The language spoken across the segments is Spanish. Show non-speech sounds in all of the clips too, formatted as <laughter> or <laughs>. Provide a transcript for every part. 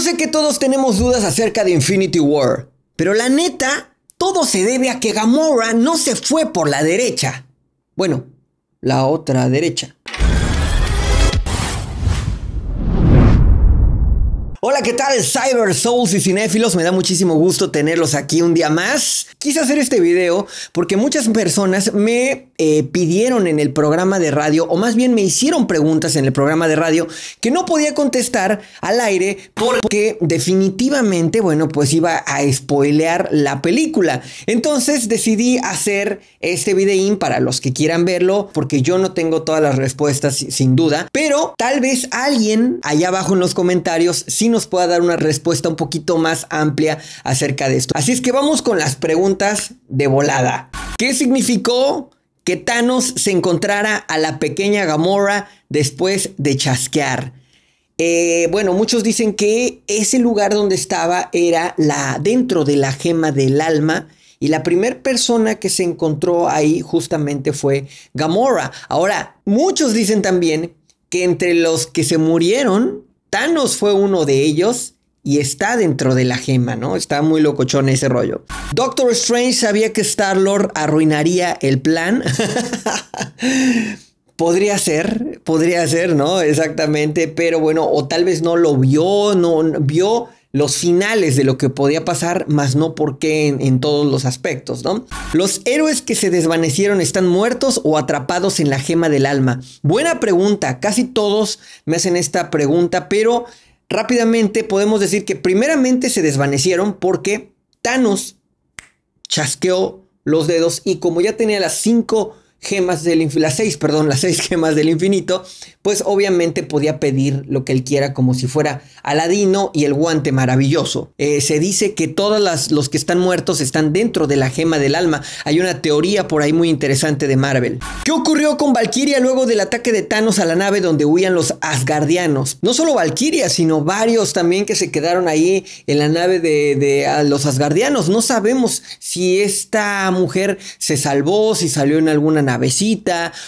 sé que todos tenemos dudas acerca de Infinity War, pero la neta, todo se debe a que Gamora no se fue por la derecha. Bueno, la otra derecha. Hola, ¿qué tal Cyber Souls y cinéfilos? Me da muchísimo gusto tenerlos aquí un día más. Quise hacer este video porque muchas personas me eh, pidieron en el programa de radio, o más bien me hicieron preguntas en el programa de radio que no podía contestar al aire porque definitivamente, bueno, pues iba a spoilear la película. Entonces decidí hacer este video para los que quieran verlo, porque yo no tengo todas las respuestas sin duda, pero tal vez alguien allá abajo en los comentarios sí nos pueda dar una respuesta un poquito más amplia acerca de esto. Así es que vamos con las preguntas de volada. ¿Qué significó que Thanos se encontrara a la pequeña Gamora después de chasquear. Eh, bueno, muchos dicen que ese lugar donde estaba era la, dentro de la gema del alma. Y la primera persona que se encontró ahí justamente fue Gamora. Ahora, muchos dicen también que entre los que se murieron, Thanos fue uno de ellos y está dentro de la gema, ¿no? Está muy locochón ese rollo. Doctor Strange sabía que Star-Lord arruinaría el plan. <laughs> podría ser, podría ser, ¿no? Exactamente, pero bueno, o tal vez no lo vio, no, vio los finales de lo que podía pasar, más no por qué en, todos los aspectos, ¿no? Los héroes que se desvanecieron están muertos o atrapados en la gema del alma. Buena pregunta, casi todos me hacen esta pregunta, pero rápidamente podemos decir que primeramente se desvanecieron porque Thanos chasqueó los dedos y como ya tenía las cinco gemas del infinito, las seis, perdón, las seis <laughs> gemas del infinito, pues obviamente podía pedir lo que él quiera como si fuera Aladino y el guante maravilloso. Eh, se dice que todos los que están muertos están dentro de la gema del alma. Hay una teoría por ahí muy interesante de Marvel. ¿Qué ocurrió con Valkyria luego del ataque de Thanos a la nave donde huían los Asgardianos? No solo Valkyria, sino varios también que se quedaron ahí en la nave de, los Asgardianos. No sabemos si esta mujer se salvó, si salió en alguna nave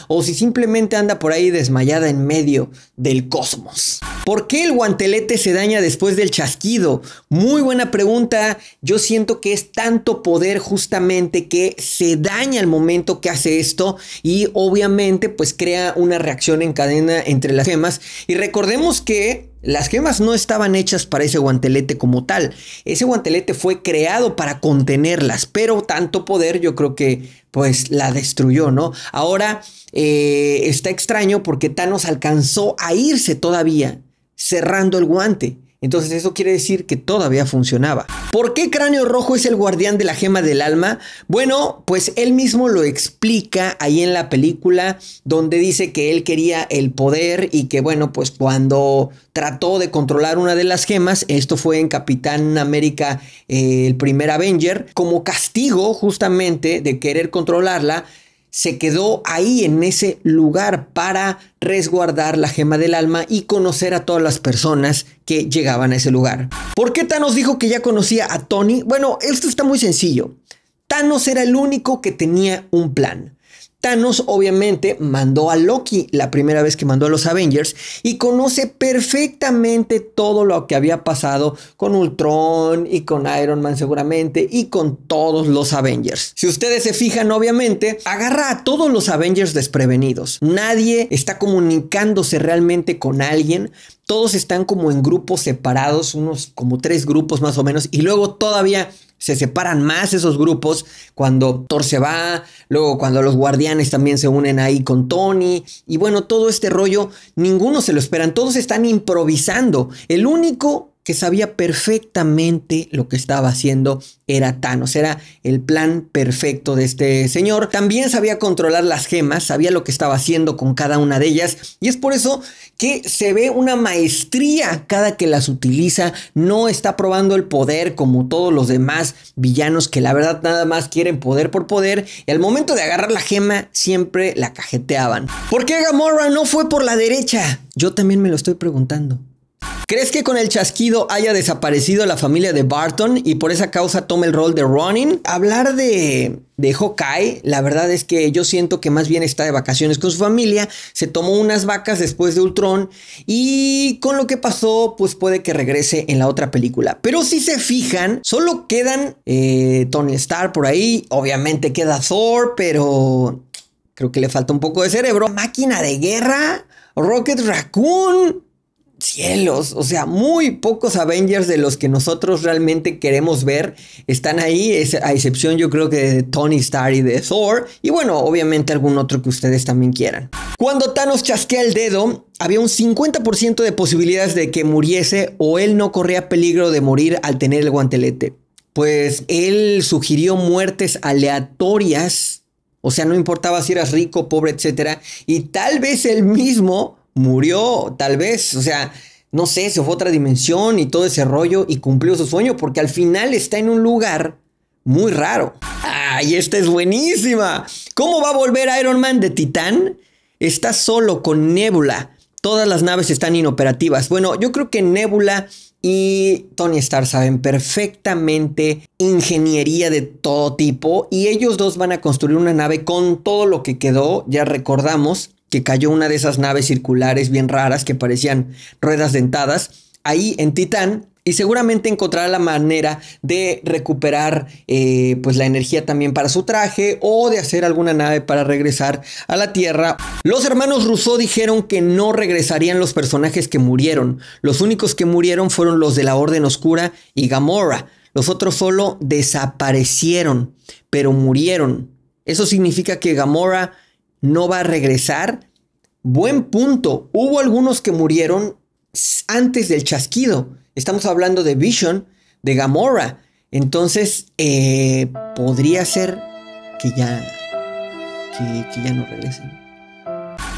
o si simplemente anda por ahí desmayada en medio del cosmos. ¿Por qué el guantelete se daña después del chasquido? Muy buena pregunta. Yo siento que es tanto poder justamente que se daña al momento que hace esto y obviamente pues crea una reacción en cadena entre las gemas. Y recordemos que las gemas no estaban hechas para ese guantelete como tal. Ese guantelete fue creado para contenerlas, pero tanto poder yo creo que pues la destruyó, ¿no? Ahora eh, está extraño porque Thanos alcanzó a irse todavía cerrando el guante. Entonces eso quiere decir que todavía funcionaba. ¿Por qué Cráneo Rojo es el guardián de la gema del alma? Bueno, pues él mismo lo explica ahí en la película donde dice que él quería el poder y que bueno, pues cuando trató de controlar una de las gemas, esto fue en Capitán América, eh, el primer Avenger, como castigo justamente de querer controlarla, se quedó ahí en ese lugar para resguardar la gema del alma y conocer a todas las personas que llegaban a ese lugar. ¿Por qué Thanos dijo que ya conocía a Tony? Bueno, esto está muy sencillo. Thanos era el único que tenía un plan. Thanos obviamente mandó a Loki la primera vez que mandó a los Avengers y conoce perfectamente todo lo que había pasado con Ultron y con Iron Man seguramente y con todos los Avengers. Si ustedes se fijan obviamente, agarra a todos los Avengers desprevenidos. Nadie está comunicándose realmente con alguien. Todos están como en grupos separados, unos como tres grupos más o menos, y luego todavía se separan más esos grupos cuando Thor se va, luego cuando los guardianes también se unen ahí con Tony, y bueno, todo este rollo, ninguno se lo esperan, todos están improvisando. El único que sabía perfectamente lo que estaba haciendo era Thanos, era el plan perfecto de este señor. También sabía controlar las gemas, sabía lo que estaba haciendo con cada una de ellas y es por eso que se ve una maestría cada que las utiliza, no está probando el poder como todos los demás villanos que la verdad nada más quieren poder por poder y al momento de agarrar la gema siempre la cajeteaban. ¿Por qué Gamora no fue por la derecha? Yo también me lo estoy preguntando. ¿Crees que con el chasquido haya desaparecido la familia de Barton y por esa causa tome el rol de Ronin? Hablar de, de Hawkeye, la verdad es que yo siento que más bien está de vacaciones con su familia, se tomó unas vacas después de Ultron y con lo que pasó, pues puede que regrese en la otra película. Pero si se fijan, solo quedan eh, Tony Stark por ahí, obviamente queda Thor, pero creo que le falta un poco de cerebro. Máquina de guerra, Rocket Raccoon cielos, o sea, muy pocos Avengers de los que nosotros realmente queremos ver están ahí, a excepción yo creo que de Tony Stark y de Thor, y bueno, obviamente algún otro que ustedes también quieran. Cuando Thanos chasquea el dedo, había un 50% de posibilidades de que muriese o él no corría peligro de morir al tener el guantelete. Pues él sugirió muertes aleatorias, o sea, no importaba si eras rico, pobre, etc. Y tal vez él mismo murió, tal vez, o sea, no sé, se fue a otra dimensión y todo ese rollo y cumplió su sueño porque al final está en un lugar muy raro. ¡Ay, esta es buenísima! ¿Cómo va a volver Iron Man de Titán? Está solo con Nebula. Todas las naves están inoperativas. Bueno, yo creo que Nebula y Tony Stark saben perfectamente ingeniería de todo tipo y ellos dos van a construir una nave con todo lo que quedó, ya recordamos, que cayó una de esas naves circulares bien raras que parecían ruedas dentadas, ahí en Titán y seguramente encontrará la manera de recuperar eh, pues la energía también para su traje o de hacer alguna nave para regresar a la Tierra. Los hermanos Rousseau dijeron que no regresarían los personajes que murieron. Los únicos que murieron fueron los de la Orden Oscura y Gamora. Los otros solo desaparecieron, pero murieron. Eso significa que Gamora no va a regresar. Buen punto. Hubo algunos que murieron antes del chasquido. Estamos hablando de Vision, de Gamora. Entonces, eh, podría ser que ya, que, que ya no regresen.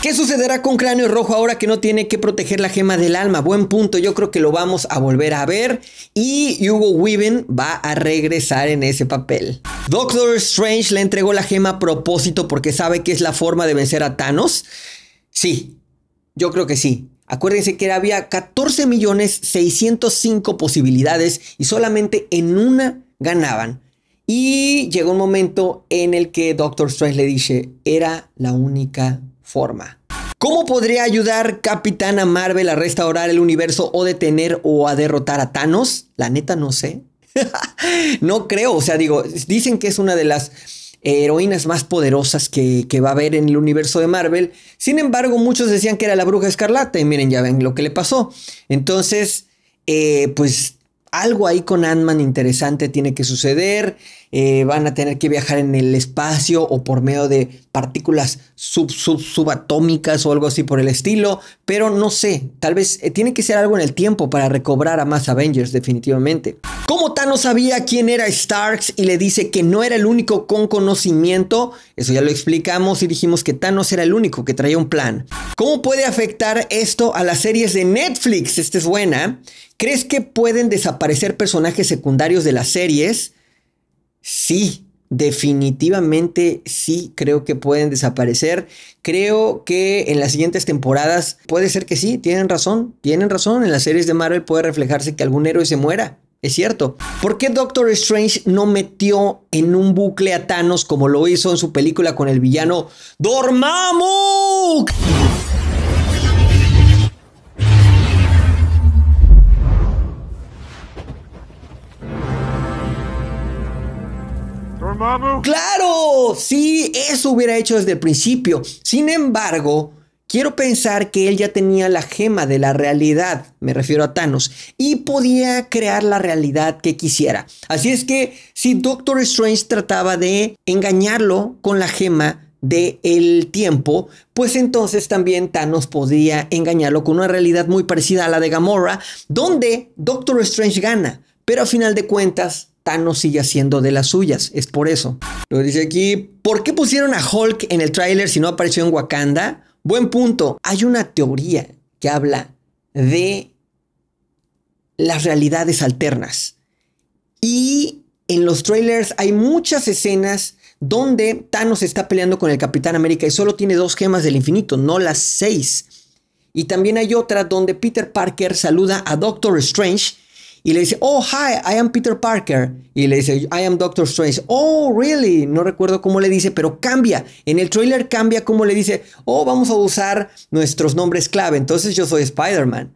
¿Qué sucederá con Cráneo Rojo ahora que no tiene que proteger la gema del alma? Buen punto, yo creo que lo vamos a volver a ver. Y Hugo Weaving va a regresar en ese papel. Doctor Strange le entregó la gema a propósito porque sabe que es la forma de vencer a Thanos. Sí, yo creo que sí. Acuérdense que había 14.605.000 posibilidades y solamente en una ganaban. Y llegó un momento en el que Doctor Strange le dice, era la única forma. ¿Cómo podría ayudar Capitana Marvel a restaurar el universo o detener o a derrotar a Thanos? La neta no sé. <laughs> no creo, o sea, digo, dicen que es una de las heroínas más poderosas que, va a haber en el universo de Marvel. Sin embargo, muchos decían que era la bruja escarlata y miren, ya ven lo que le pasó. Entonces, eh, pues algo ahí con Ant-Man interesante tiene que suceder. Eh, van a tener que viajar en el espacio o por medio de partículas sub, sub, subatómicas o algo así por el estilo, pero no sé, tal vez eh, tiene que ser algo en el tiempo para recobrar a más Avengers definitivamente. Como Thanos sabía quién era Starks y le dice que no era el único con conocimiento, eso ya lo explicamos y dijimos que Thanos era el único que traía un plan. ¿Cómo puede afectar esto a las series de Netflix? Esta es buena. ¿Crees que pueden desaparecer personajes secundarios de las series? sí, definitivamente sí creo que pueden desaparecer. Creo que en las siguientes temporadas puede ser que sí, tienen razón, tienen razón. En las series de Marvel puede reflejarse que algún héroe se muera. Es cierto. ¿Por qué Doctor Strange no metió en un bucle a Thanos como lo hizo en su película con el villano Dormammu? si eso hubiera hecho desde el principio. Sin embargo, quiero pensar que él ya tenía la gema de la realidad, me refiero a Thanos, y podía crear la realidad que quisiera. Así es que si Doctor Strange trataba de engañarlo con la gema, de el tiempo, pues entonces también Thanos podía engañarlo con una realidad muy parecida a la de Gamora, donde Doctor Strange gana, pero a final de cuentas Thanos sigue haciendo de las suyas, es por eso. Lo dice aquí, ¿por qué pusieron a Hulk en el tráiler si no apareció en Wakanda? Buen punto. Hay una teoría que habla de las realidades alternas. Y en los trailers hay muchas escenas donde Thanos está peleando con el Capitán América y solo tiene dos gemas del infinito, no las seis. Y también hay otra donde Peter Parker saluda a Doctor Strange y le dice, oh, hi, I am Peter Parker. Y le dice, I am Doctor Strange. Oh, really? No recuerdo cómo le dice, pero cambia. En el trailer cambia cómo le dice, oh, vamos a usar nuestros nombres clave. Entonces yo soy Spider-Man.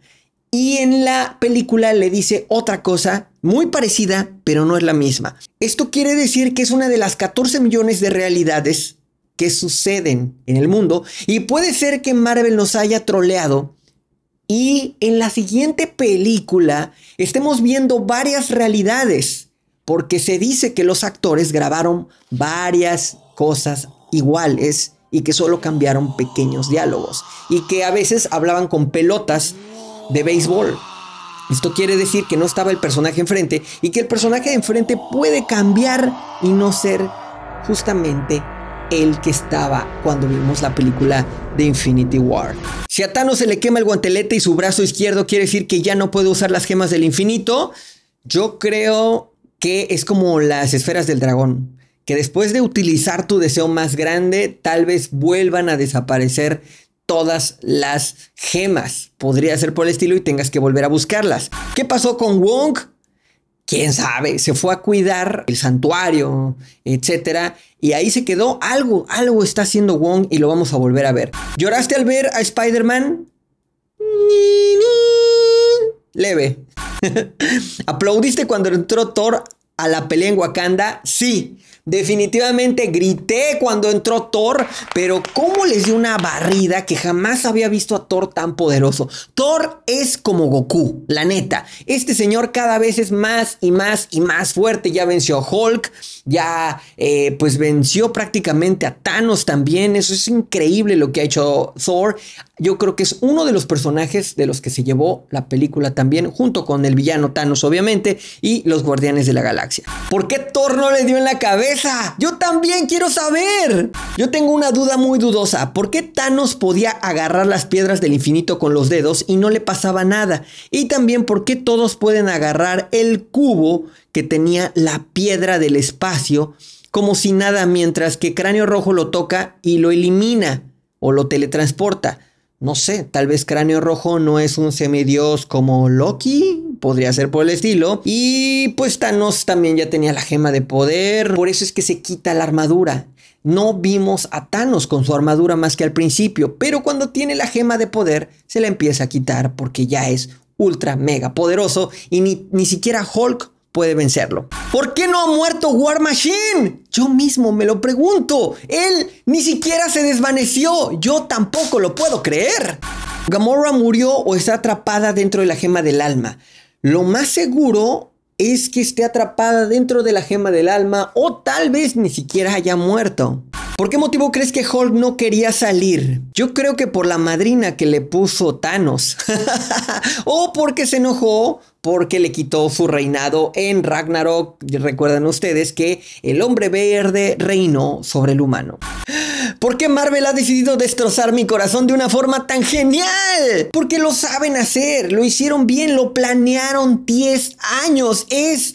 Y en la película le dice otra cosa muy parecida, pero no es la misma. Esto quiere decir que es una de las 14 millones de realidades que suceden en el mundo. Y puede ser que Marvel nos haya troleado y en la siguiente película estemos viendo varias realidades, porque se dice que los actores grabaron varias cosas iguales y que solo cambiaron pequeños diálogos y que a veces hablaban con pelotas de béisbol. Esto quiere decir que no estaba el personaje enfrente y que el personaje de enfrente puede cambiar y no ser justamente el que estaba cuando vimos la película de Infinity War. Si a Thanos se le quema el guantelete y su brazo izquierdo quiere decir que ya no puede usar las gemas del infinito, yo creo que es como las esferas del dragón, que después de utilizar tu deseo más grande, tal vez vuelvan a desaparecer todas las gemas. Podría ser por el estilo y tengas que volver a buscarlas. ¿Qué pasó con Wong? quién sabe, se fue a cuidar el santuario, etcétera, y ahí se quedó algo, algo está haciendo Wong y lo vamos a volver a ver. ¿Lloraste al ver a Spider-Man? Leve. <laughs> ¿Aplaudiste cuando entró Thor a la pelea en Wakanda? Sí, definitivamente grité cuando entró Thor, pero ¿cómo les dio una barrida que jamás había visto a Thor tan poderoso? Thor es como Goku, la neta. Este señor cada vez es más y más y más fuerte. Ya venció a Hulk, ya eh, pues venció prácticamente a Thanos también. Eso es increíble lo que ha hecho Thor. Yo creo que es uno de los personajes de los que se llevó la película también, junto con el villano Thanos obviamente y los Guardianes de la Galaxia. ¿Por qué Thor no le dio en la cabeza? Yo también quiero saber. Yo tengo una duda muy dudosa. ¿Por qué Thanos podía agarrar las piedras del infinito con los dedos y no le pasaba nada? Y también por qué todos pueden agarrar el cubo que tenía la piedra del espacio como si nada mientras que Cráneo Rojo lo toca y lo elimina o lo teletransporta. No sé, tal vez Cráneo Rojo no es un semidios como Loki podría ser por el estilo. Y pues Thanos también ya tenía la gema de poder, por eso es que se quita la armadura. No vimos a Thanos con su armadura más que al principio, pero cuando tiene la gema de poder se la empieza a quitar porque ya es ultra mega poderoso y ni, siquiera Hulk puede vencerlo. ¿Por qué no ha muerto War Machine? Yo mismo me lo pregunto. Él ni siquiera se desvaneció. Yo tampoco lo puedo creer. Gamora murió o está atrapada dentro de la gema del alma lo más seguro es que esté atrapada dentro de la gema del alma o tal vez ni siquiera haya muerto. ¿Por qué motivo crees que Hulk no quería salir? Yo creo que por la madrina que le puso Thanos. <laughs> o porque se enojó porque le quitó su reinado en Ragnarok. Recuerdan ustedes que el hombre verde reinó sobre el humano. ¿Por qué Marvel ha decidido destrozar mi corazón de una forma tan genial? Porque lo saben hacer, lo hicieron bien, lo planearon 10 años. Es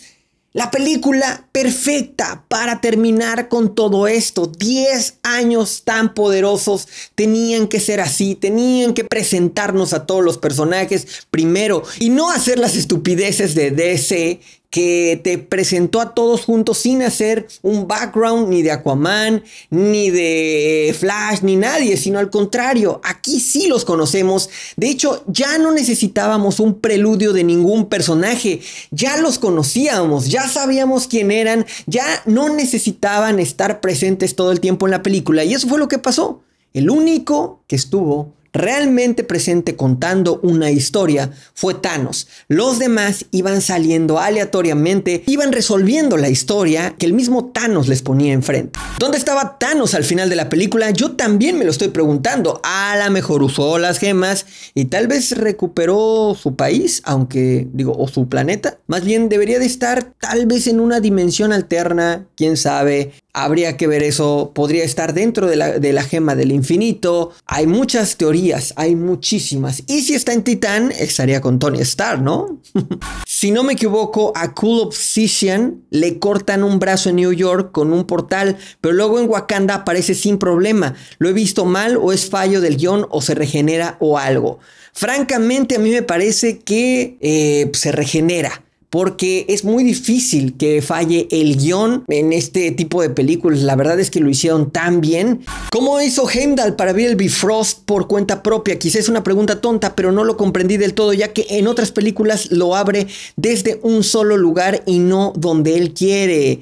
la película perfecta para terminar con todo esto. 10 años tan poderosos tenían que ser así, tenían que presentarnos a todos los personajes primero y no hacer las estupideces de DC que te presentó a todos juntos sin hacer un background ni de Aquaman, ni de eh, Flash, ni nadie, sino al contrario, aquí sí los conocemos. De hecho, ya no necesitábamos un preludio de ningún personaje, ya los conocíamos, ya sabíamos quién eran, ya no necesitaban estar presentes todo el tiempo en la película. Y eso fue lo que pasó. El único que estuvo realmente presente contando una historia fue Thanos. Los demás iban saliendo aleatoriamente, iban resolviendo la historia que el mismo Thanos les ponía enfrente. ¿Dónde estaba Thanos al final de la película? Yo también me lo estoy preguntando. A la mejor usó las gemas y tal vez recuperó su país, aunque digo, o su planeta. Más bien debería de estar tal vez en una dimensión alterna, quién sabe. Habría que ver eso. Podría estar dentro de la, de la gema del infinito. Hay muchas teorías hay muchísimas. Y si está en Titán, estaría con Tony Stark, ¿no? <laughs> si no me equivoco, a Cool Obsidian le cortan un brazo en New York con un portal, pero luego en Wakanda aparece sin problema. ¿Lo he visto mal o es fallo del guión o se regenera o algo? Francamente, a mí me parece que eh, se regenera porque es muy difícil que falle el guión en este tipo de películas. La verdad es que lo hicieron tan bien. ¿Cómo hizo Heimdall para ver el Bifrost por cuenta propia? Quizás es una pregunta tonta, pero no lo comprendí del todo, ya que en otras películas lo abre desde un solo lugar y no donde él quiere.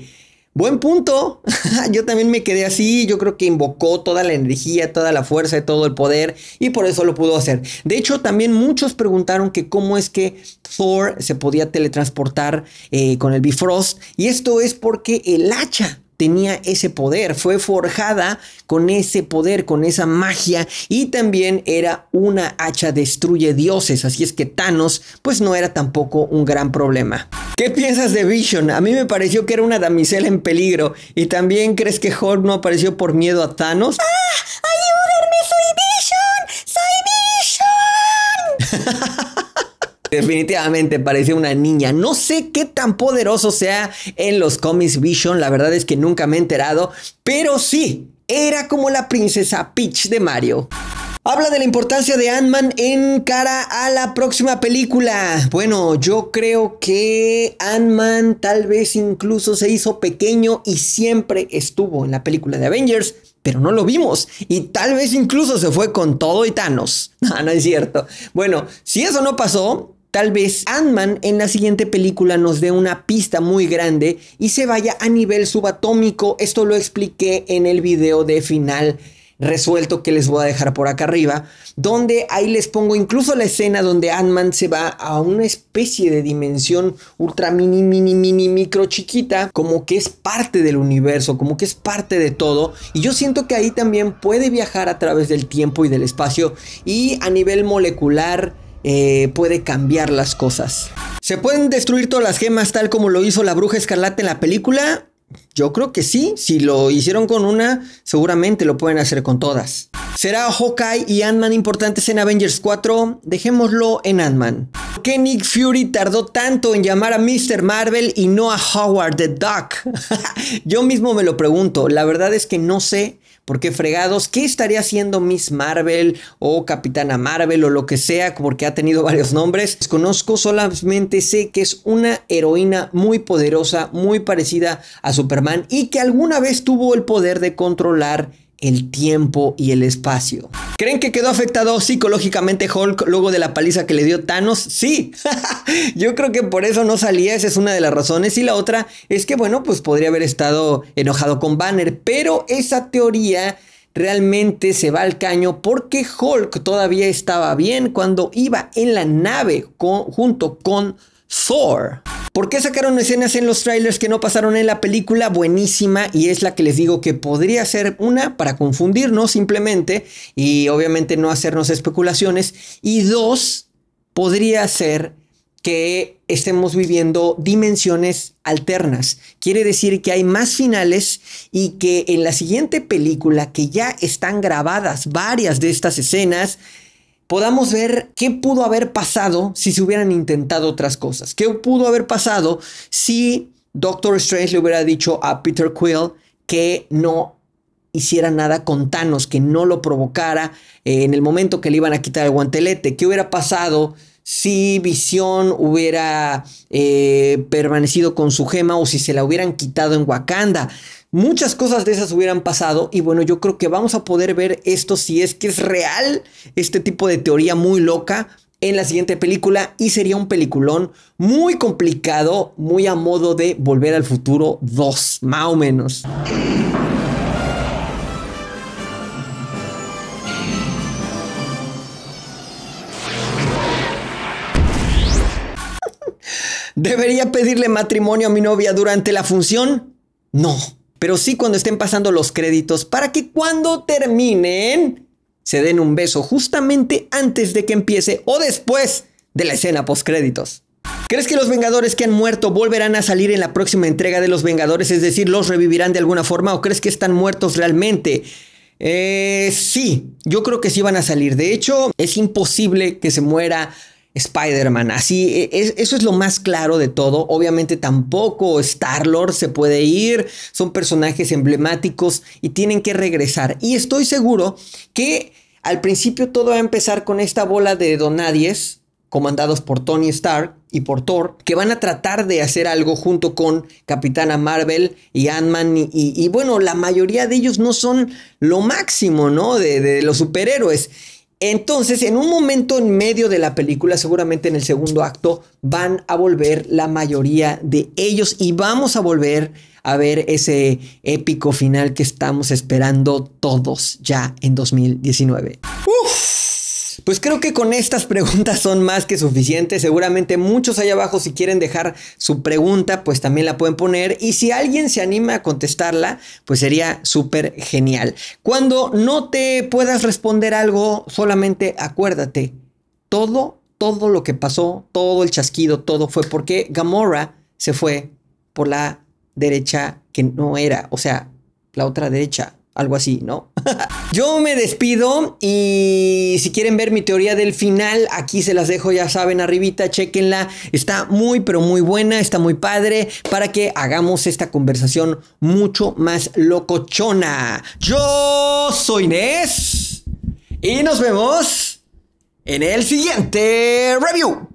Buen punto. <laughs> yo también me quedé así. Yo creo que invocó toda la energía, toda la fuerza y todo el poder y por eso lo pudo hacer. De hecho, también muchos preguntaron que cómo es que Thor se podía teletransportar eh, con el Bifrost y esto es porque el hacha tenía ese poder, fue forjada con ese poder, con esa magia y también era una hacha destruye dioses, así es que Thanos pues no era tampoco un gran problema. ¿Qué piensas de Vision? A mí me pareció que era una damisela en peligro y también crees que Hulk no apareció por miedo a Thanos. ¡Ah! Definitivamente parecía una niña. No sé qué tan poderoso sea en los cómics Vision, la verdad es que nunca me he enterado, pero sí, era como la princesa Peach de Mario. Habla de la importancia de Ant-Man en cara a la próxima película. Bueno, yo creo que Ant-Man tal vez incluso se hizo pequeño y siempre estuvo en la película de Avengers, pero no lo vimos. Y tal vez incluso se fue con todo y Thanos. <laughs> no es cierto. Bueno, si eso no pasó, Tal vez Ant-Man en la siguiente película nos dé una pista muy grande y se vaya a nivel subatómico. Esto lo expliqué en el video de final resuelto que les voy a dejar por acá arriba, donde ahí les pongo incluso la escena donde Ant-Man se va a una especie de dimensión ultra mini, mini, mini, micro chiquita, como que es parte del universo, como que es parte de todo, y yo siento que ahí también puede viajar a través del tiempo y del espacio, y a nivel molecular, eh, puede cambiar las cosas. ¿Se pueden destruir todas las gemas tal como lo hizo la bruja escarlata en la película? Yo creo que sí, si lo hicieron con una, seguramente lo pueden hacer con todas. ¿Será Hawkeye y Ant-Man importantes en Avengers 4? Dejémoslo en Ant-Man. ¿Por qué Nick Fury tardó tanto en llamar a Mr. Marvel y no a Howard the Duck? <laughs> Yo mismo me lo pregunto, la verdad es que no sé porque fregados, ¿qué estaría haciendo Miss Marvel o Capitana Marvel o lo que sea? Porque ha tenido varios nombres. Desconozco, solamente sé que es una heroína muy poderosa, muy parecida a Superman y que alguna vez tuvo el poder de controlar el tiempo y el espacio. ¿Creen que quedó afectado psicológicamente Hulk luego de la paliza que le dio Thanos? Sí, <laughs> yo creo que por eso no salía, esa es una de las razones. Y la otra es que, bueno, pues podría haber estado enojado con Banner, pero esa teoría realmente se va al caño porque Hulk todavía estaba bien cuando iba en la nave junto con Thor. ¿Por qué sacaron escenas en los trailers que no pasaron en la película? Buenísima y es la que les digo que podría ser una para confundirnos simplemente y obviamente no hacernos especulaciones. Y dos, podría ser que estemos viviendo dimensiones alternas. Quiere decir que hay más finales y que en la siguiente película, que ya están grabadas varias de estas escenas, podamos ver qué pudo haber pasado si se hubieran intentado otras cosas. ¿Qué pudo haber pasado si Doctor Strange le hubiera dicho a Peter Quill que no hiciera nada con Thanos, que no lo provocara eh, en el momento que le iban a quitar el guantelete? ¿Qué hubiera pasado? si Visión hubiera eh, permanecido con su gema o si se la hubieran quitado en Wakanda, Muchas cosas de esas hubieran pasado y bueno, yo creo que vamos a poder ver esto si es que es real, este tipo de teoría muy loca en la siguiente película y sería un peliculón muy complicado, muy a modo de Volver al Futuro 2, más o menos. <laughs> ¿Debería pedirle matrimonio a mi novia durante la función? No pero sí cuando estén pasando los créditos para que cuando terminen se den un beso justamente antes de que empiece o después de la escena post créditos. ¿Crees que los Vengadores que han muerto volverán a salir en la próxima entrega de los Vengadores? Es decir, ¿los revivirán de alguna forma o crees que están muertos realmente? Eh, sí, yo creo que sí van a salir. De hecho, es imposible que se muera Spider-Man. Así, e, eso es lo más claro de todo. Obviamente tampoco Star-Lord se puede ir. Son personajes emblemáticos y tienen que regresar. Y estoy seguro que al principio todo va a empezar con esta bola de donadies comandados por Tony Stark y por Thor, que van a tratar de hacer algo junto con Capitana Marvel y Ant-Man. Y, bueno, la mayoría de ellos no son lo máximo, ¿no? de los superhéroes. Entonces, en un momento en medio de la película, seguramente en el segundo acto, van a volver la mayoría de ellos y vamos a volver a ver ese épico final que estamos esperando todos ya en 2019. Pues creo que con estas <laughs> preguntas son más que suficientes. Seguramente muchos allá abajo si quieren dejar su pregunta, pues también la pueden poner. Y si alguien se anima a contestarla, pues sería súper genial. Cuando no te puedas responder algo, solamente acuérdate, todo, todo lo que pasó, todo el chasquido, todo fue porque Gamora se fue por la derecha que no era, o sea, la otra derecha, algo así, ¿no? <laughs> Yo me despido y si quieren ver mi teoría del final, aquí se las dejo, ya saben, arribita, chequenla. Está muy, pero muy buena, está muy padre para que hagamos esta conversación mucho más locochona. Yo soy Inés y nos vemos en el siguiente review.